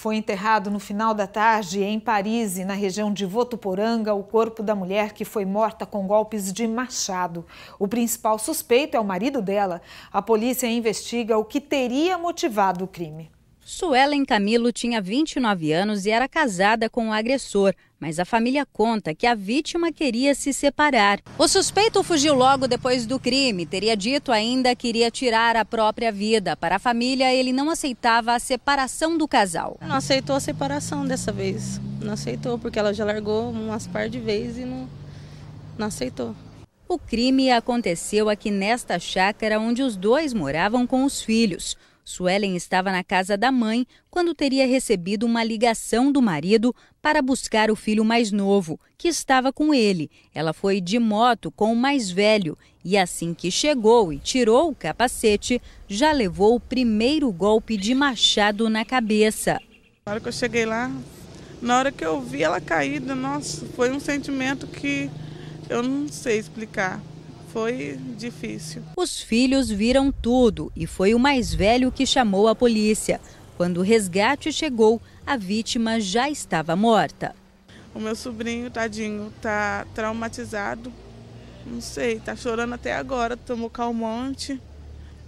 Foi enterrado no final da tarde em Paris, na região de Votuporanga, o corpo da mulher que foi morta com golpes de machado. O principal suspeito é o marido dela. A polícia investiga o que teria motivado o crime. Suelen Camilo tinha 29 anos e era casada com o agressor, mas a família conta que a vítima queria se separar. O suspeito fugiu logo depois do crime, teria dito ainda que iria tirar a própria vida. Para a família, ele não aceitava a separação do casal. Não aceitou a separação dessa vez. Não aceitou, porque ela já largou umas par de vezes e não, não aceitou. O crime aconteceu aqui nesta chácara onde os dois moravam com os filhos. Suelen estava na casa da mãe quando teria recebido uma ligação do marido para buscar o filho mais novo, que estava com ele. Ela foi de moto com o mais velho e, assim que chegou e tirou o capacete, já levou o primeiro golpe de machado na cabeça. Na hora que eu cheguei lá, na hora que eu vi ela caída, nossa, foi um sentimento que eu não sei explicar foi difícil. Os filhos viram tudo e foi o mais velho que chamou a polícia. Quando o resgate chegou, a vítima já estava morta. O meu sobrinho, tadinho, tá traumatizado. Não sei, tá chorando até agora, tomou calmante,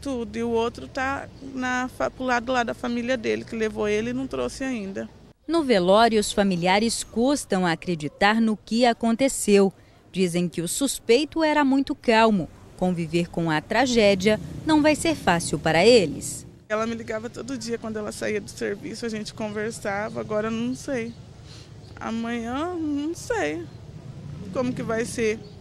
tudo. E o outro tá na, pro lado lá da família dele, que levou ele e não trouxe ainda. No velório, os familiares custam acreditar no que aconteceu. Dizem que o suspeito era muito calmo. Conviver com a tragédia não vai ser fácil para eles. Ela me ligava todo dia quando ela saía do serviço, a gente conversava, agora não sei. Amanhã não sei como que vai ser.